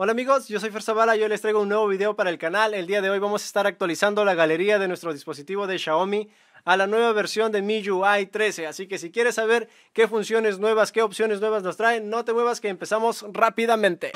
Hola amigos, yo soy y yo les traigo un nuevo video para el canal. El día de hoy vamos a estar actualizando la galería de nuestro dispositivo de Xiaomi a la nueva versión de MIUI 13. Así que si quieres saber qué funciones nuevas, qué opciones nuevas nos traen, no te muevas que empezamos rápidamente.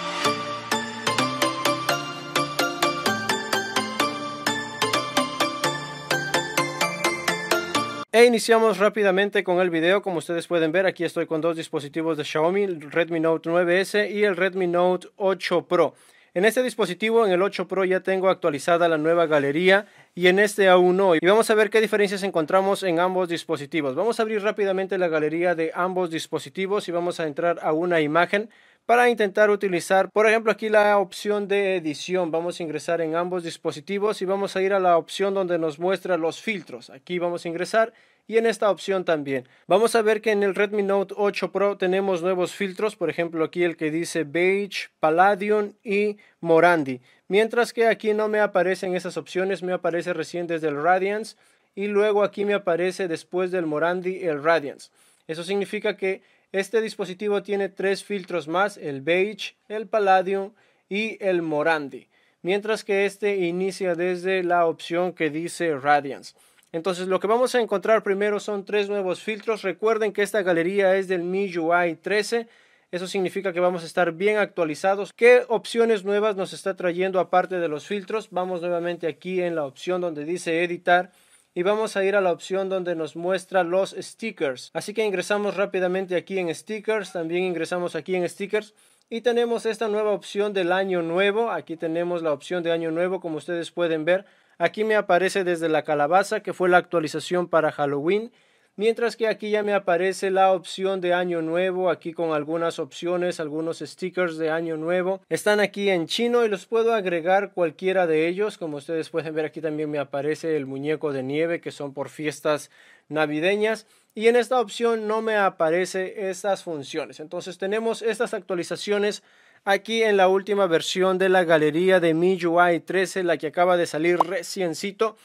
E iniciamos rápidamente con el video, como ustedes pueden ver, aquí estoy con dos dispositivos de Xiaomi, el Redmi Note 9S y el Redmi Note 8 Pro. En este dispositivo, en el 8 Pro, ya tengo actualizada la nueva galería y en este aún no. Y vamos a ver qué diferencias encontramos en ambos dispositivos. Vamos a abrir rápidamente la galería de ambos dispositivos y vamos a entrar a una imagen para intentar utilizar, por ejemplo, aquí la opción de edición. Vamos a ingresar en ambos dispositivos y vamos a ir a la opción donde nos muestra los filtros. Aquí vamos a ingresar y en esta opción también. Vamos a ver que en el Redmi Note 8 Pro tenemos nuevos filtros, por ejemplo aquí el que dice Beige, Palladium y Morandi. Mientras que aquí no me aparecen esas opciones, me aparece recién desde el Radiance y luego aquí me aparece después del Morandi el Radiance. Eso significa que este dispositivo tiene tres filtros más, el beige, el palladium y el morandi, mientras que este inicia desde la opción que dice Radiance. Entonces lo que vamos a encontrar primero son tres nuevos filtros. Recuerden que esta galería es del MIUI 13. Eso significa que vamos a estar bien actualizados. ¿Qué opciones nuevas nos está trayendo aparte de los filtros? Vamos nuevamente aquí en la opción donde dice editar y vamos a ir a la opción donde nos muestra los stickers. Así que ingresamos rápidamente aquí en stickers, también ingresamos aquí en stickers y tenemos esta nueva opción del año nuevo. Aquí tenemos la opción de año nuevo como ustedes pueden ver. Aquí me aparece desde la calabaza que fue la actualización para Halloween Mientras que aquí ya me aparece la opción de año nuevo, aquí con algunas opciones, algunos stickers de año nuevo. Están aquí en chino y los puedo agregar cualquiera de ellos. Como ustedes pueden ver aquí también me aparece el muñeco de nieve que son por fiestas navideñas y en esta opción no me aparece estas funciones. Entonces tenemos estas actualizaciones aquí en la última versión de la galería de MIUI 13, la que acaba de salir reciencito.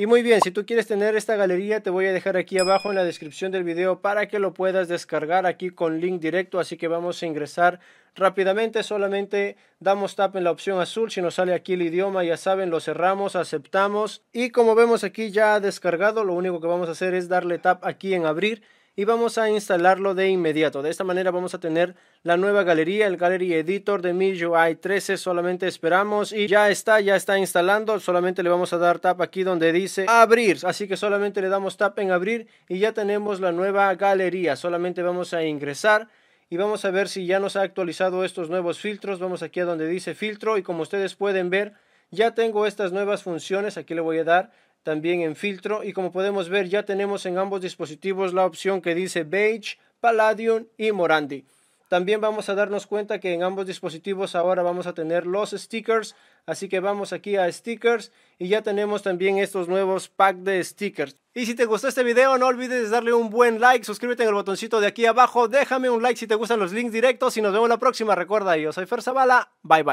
Y muy bien, si tú quieres tener esta galería te voy a dejar aquí abajo en la descripción del video para que lo puedas descargar aquí con link directo, así que vamos a ingresar rápidamente, solamente damos tap en la opción azul, si nos sale aquí el idioma ya saben, lo cerramos, aceptamos y como vemos aquí ya descargado, lo único que vamos a hacer es darle tap aquí en abrir y vamos a instalarlo de inmediato. De esta manera vamos a tener la nueva galería, el Gallery Editor de MIUI 13. Solamente esperamos y ya está, ya está instalando. Solamente le vamos a dar tap aquí donde dice abrir. Así que solamente le damos tap en abrir y ya tenemos la nueva galería. Solamente vamos a ingresar. Y vamos a ver si ya nos ha actualizado estos nuevos filtros. Vamos aquí a donde dice filtro y como ustedes pueden ver, ya tengo estas nuevas funciones. Aquí le voy a dar también en filtro y como podemos ver ya tenemos en ambos dispositivos la opción que dice Beige, Palladium y Morandi. También vamos a darnos cuenta que en ambos dispositivos ahora vamos a tener los stickers, así que vamos aquí a stickers y ya tenemos también estos nuevos pack de stickers. Y si te gustó este video no olvides darle un buen like, suscríbete en el botoncito de aquí abajo, déjame un like si te gustan los links directos y nos vemos la próxima. Recuerda, yo soy Fer bye bye.